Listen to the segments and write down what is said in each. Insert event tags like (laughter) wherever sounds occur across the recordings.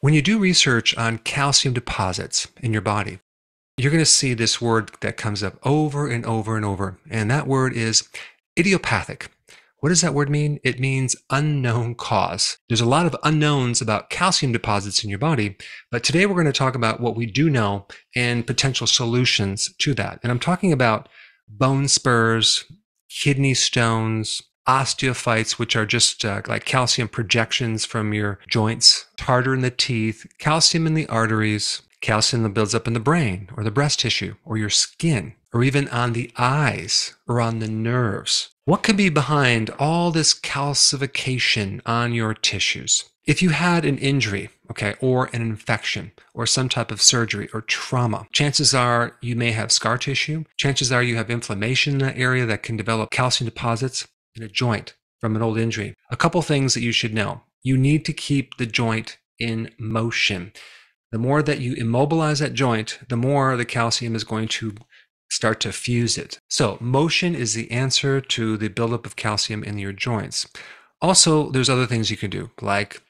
When you do research on calcium deposits in your body, you're going to see this word that comes up over and over and over. And that word is idiopathic. What does that word mean? It means unknown cause. There's a lot of unknowns about calcium deposits in your body, but today we're going to talk about what we do know and potential solutions to that. And I'm talking about bone spurs, kidney stones, osteophytes, which are just uh, like calcium projections from your joints, tartar in the teeth, calcium in the arteries, calcium that builds up in the brain or the breast tissue or your skin or even on the eyes or on the nerves. What could be behind all this calcification on your tissues? If you had an injury, okay, or an infection, or some type of surgery or trauma, chances are you may have scar tissue. Chances are you have inflammation in that area that can develop calcium deposits in a joint from an old injury. A couple things that you should know. You need to keep the joint in motion. The more that you immobilize that joint, the more the calcium is going to start to fuse it. So, motion is the answer to the buildup of calcium in your joints. Also, there's other things you can do, like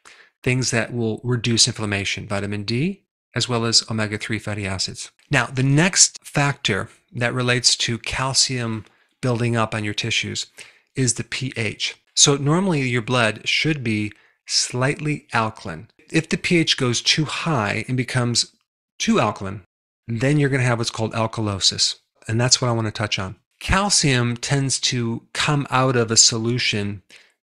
things that will reduce inflammation, vitamin D, as well as omega 3 fatty acids. Now, the next factor that relates to calcium building up on your tissues is the pH. So normally your blood should be slightly alkaline. If the pH goes too high and becomes too alkaline, then you're going to have what's called alkalosis. And that's what I want to touch on. Calcium tends to come out of a solution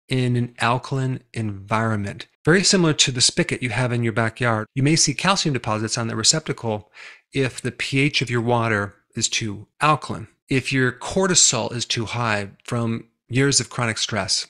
in an alkaline environment. Very similar to the spigot you have in your backyard. You may see calcium deposits on the receptacle if the pH of your water is too alkaline. If your cortisol is too high from years of chronic stress,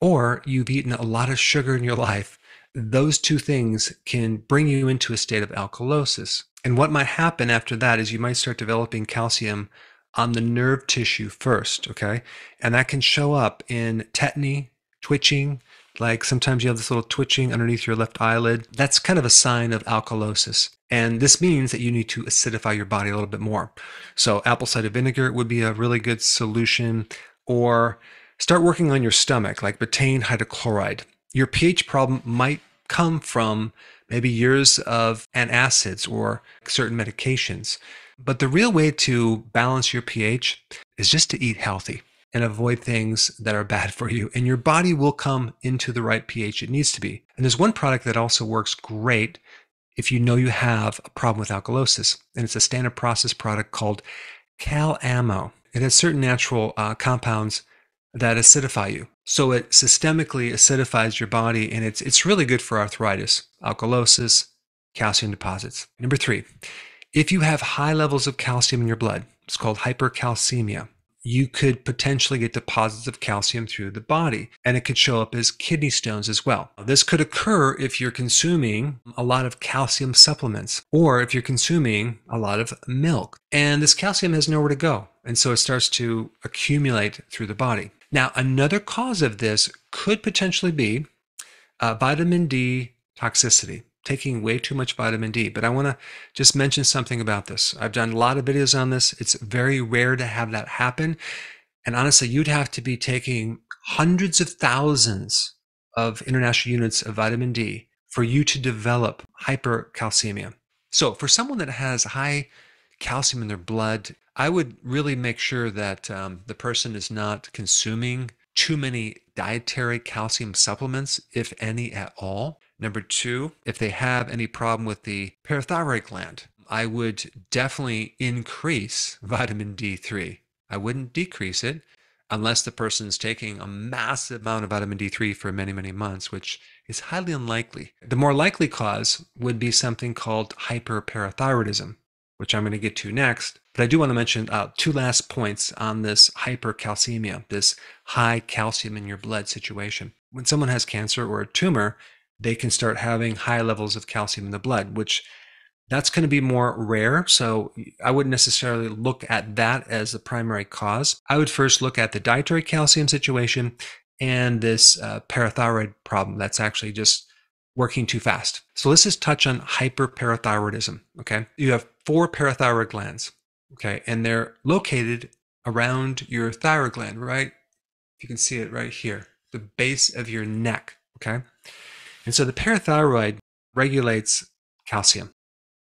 or you've eaten a lot of sugar in your life, those two things can bring you into a state of alkalosis. And what might happen after that is you might start developing calcium on the nerve tissue first, okay? And that can show up in tetany, twitching, like sometimes you have this little twitching underneath your left eyelid. That's kind of a sign of alkalosis. And this means that you need to acidify your body a little bit more. So, apple cider vinegar would be a really good solution or start working on your stomach, like betaine hydrochloride. Your pH problem might come from maybe years of antacids or certain medications. But the real way to balance your pH is just to eat healthy and avoid things that are bad for you. And your body will come into the right pH it needs to be. And there's one product that also works great if you know you have a problem with alkalosis, and it's a standard process product called CalAmo. It has certain natural uh, compounds that acidify you. So it systemically acidifies your body, and it's, it's really good for arthritis, alkalosis, calcium deposits. Number three, if you have high levels of calcium in your blood, it's called hypercalcemia you could potentially get deposits of calcium through the body, and it could show up as kidney stones as well. This could occur if you're consuming a lot of calcium supplements or if you're consuming a lot of milk, and this calcium has nowhere to go, and so it starts to accumulate through the body. Now, another cause of this could potentially be uh, vitamin D toxicity taking way too much vitamin D. But I want to just mention something about this. I've done a lot of videos on this. It's very rare to have that happen. And honestly, you'd have to be taking hundreds of thousands of international units of vitamin D for you to develop hypercalcemia. So, for someone that has high calcium in their blood, I would really make sure that um, the person is not consuming too many dietary calcium supplements, if any at all. Number two, if they have any problem with the parathyroid gland, I would definitely increase (laughs) vitamin D3. I wouldn't decrease it unless the person is taking a massive amount of vitamin D3 for many, many months, which is highly unlikely. The more likely cause would be something called hyperparathyroidism, which I'm going to get to next. But I do want to mention uh, two last points on this hypercalcemia, this high calcium in your blood situation. When someone has cancer or a tumor, they can start having high levels of calcium in the blood, which that's going to be more rare. So I wouldn't necessarily look at that as the primary cause. I would first look at the dietary calcium situation and this uh, parathyroid problem that's actually just working too fast. So let's just touch on hyperparathyroidism. Okay. You have four parathyroid glands. Okay. And they're located around your thyroid gland, right? You can see it right here, the base of your neck. Okay. And so the parathyroid regulates calcium.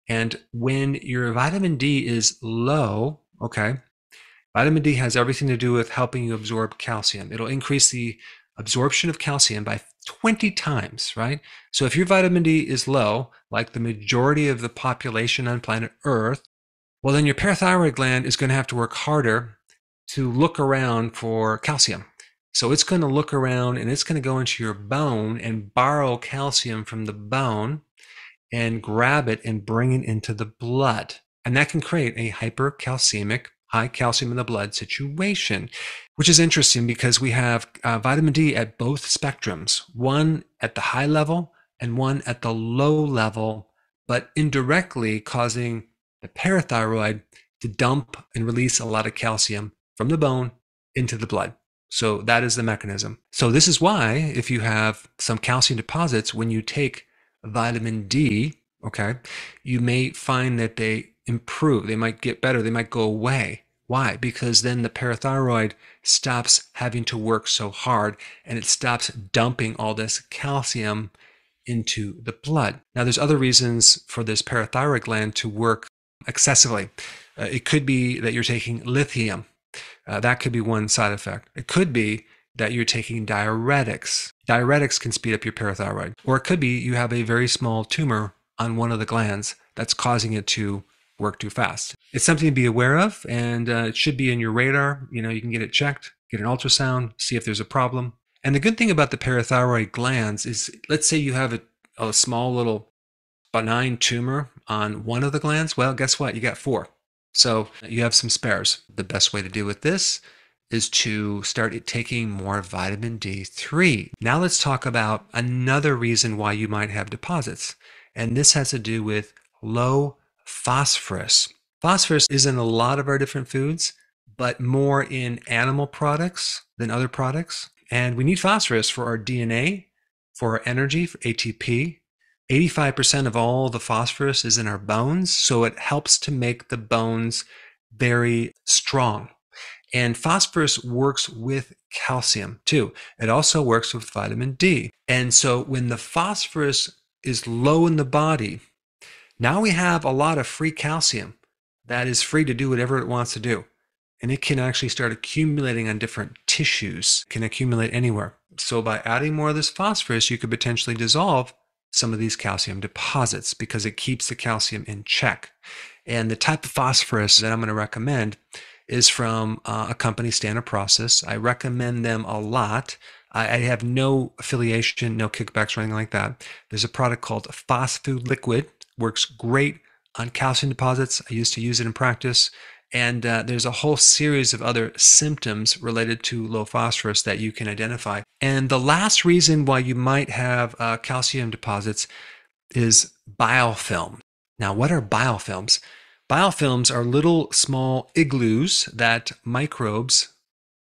And when your vitamin D is low, okay, vitamin D has everything to do with helping you absorb calcium. It'll increase the absorption of calcium by 20 times, right? So if your vitamin D is low, like the majority of the population on planet Earth, well, then your parathyroid gland is going to have to work harder to look around for calcium so it's going to look around and it's going to go into your bone and borrow calcium from the bone and grab it and bring it into the blood. And that can create a hypercalcemic, high calcium in the blood situation, which is interesting because we have uh, vitamin D at both spectrums, one at the high level and one at the low level, but indirectly causing the parathyroid to dump and release a lot of calcium from the bone into the blood. So that is the mechanism. So this is why if you have some calcium deposits, when you take vitamin D, okay, you may find that they improve. They might get better. They might go away. Why? Because then the parathyroid stops having to work so hard and it stops dumping all this calcium into the blood. Now, there's other reasons for this parathyroid gland to work excessively. Uh, it could be that you're taking lithium, uh, that could be one side effect. It could be that you're taking diuretics. Diuretics can speed up your parathyroid. Or it could be you have a very small tumor on one of the glands that's causing it to work too fast. It's something to be aware of and uh, it should be in your radar. You know, you can get it checked, get an ultrasound, see if there's a problem. And the good thing about the parathyroid glands is let's say you have a, a small little benign tumor on one of the glands. Well, guess what? You got four. So you have some spares. The best way to deal with this is to start taking more vitamin D3. Now let's talk about another reason why you might have deposits. And this has to do with low phosphorus. Phosphorus is in a lot of our different foods, but more in animal products than other products. And we need phosphorus for our DNA, for our energy, for ATP, 85% of all the phosphorus is in our bones, so it helps to make the bones very strong. And phosphorus works with calcium too. It also works with vitamin D. And so when the phosphorus is low in the body, now we have a lot of free calcium that is free to do whatever it wants to do. And it can actually start accumulating on different tissues, can accumulate anywhere. So by adding more of this phosphorus, you could potentially dissolve some of these calcium deposits because it keeps the calcium in check. And the type of phosphorus that I'm going to recommend is from uh, a company, Standard Process. I recommend them a lot. I, I have no affiliation, no kickbacks or anything like that. There's a product called Phospho Liquid, works great on calcium deposits. I used to use it in practice. And uh, there's a whole series of other symptoms related to low phosphorus that you can identify. And the last reason why you might have uh, calcium deposits is biofilm. Now, what are biofilms? Biofilms are little small igloos that microbes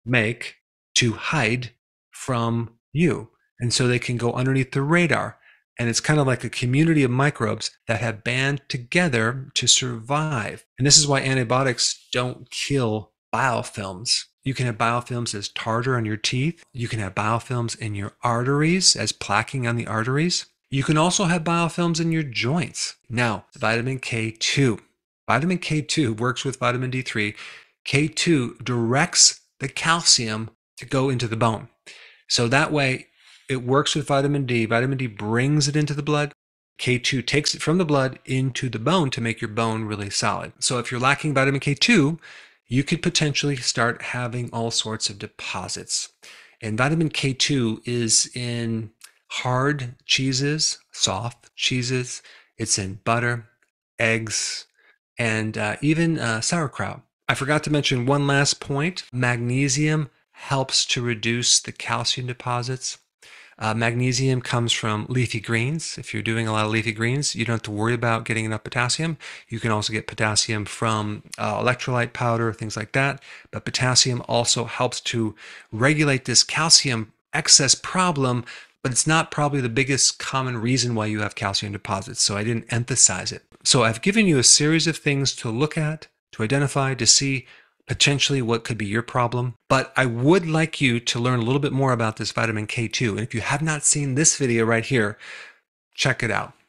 make to hide from you. And so they can go underneath the radar and it's kind of like a community of microbes that have band together to survive. And this is why antibiotics don't kill biofilms. You can have biofilms as tartar on your teeth. You can have biofilms in your arteries as plaquing on the arteries. You can also have biofilms in your joints. Now, vitamin K2. Vitamin K2 works with vitamin D3. K2 directs the calcium to go into the bone. So that way, it works with vitamin D. Vitamin D brings it into the blood. K2 takes it from the blood into the bone to make your bone really solid. So if you're lacking vitamin K2, you could potentially start having all sorts of deposits. And vitamin K2 is in hard cheeses, soft cheeses, it's in butter, eggs, and uh, even uh, sauerkraut. I forgot to mention one last point magnesium helps to reduce the calcium deposits uh, magnesium comes from leafy greens. If you're doing a lot of leafy greens, you don't have to worry about getting enough potassium. You can also get potassium from uh, electrolyte powder, things like that. But potassium also helps to regulate this calcium excess problem, but it's not probably the biggest common reason why you have calcium deposits. So I didn't emphasize it. So I've given you a series of things to look at, to identify, to see potentially what could be your problem. But I would like you to learn a little bit more about this vitamin K2. And if you have not seen this video right here, check it out.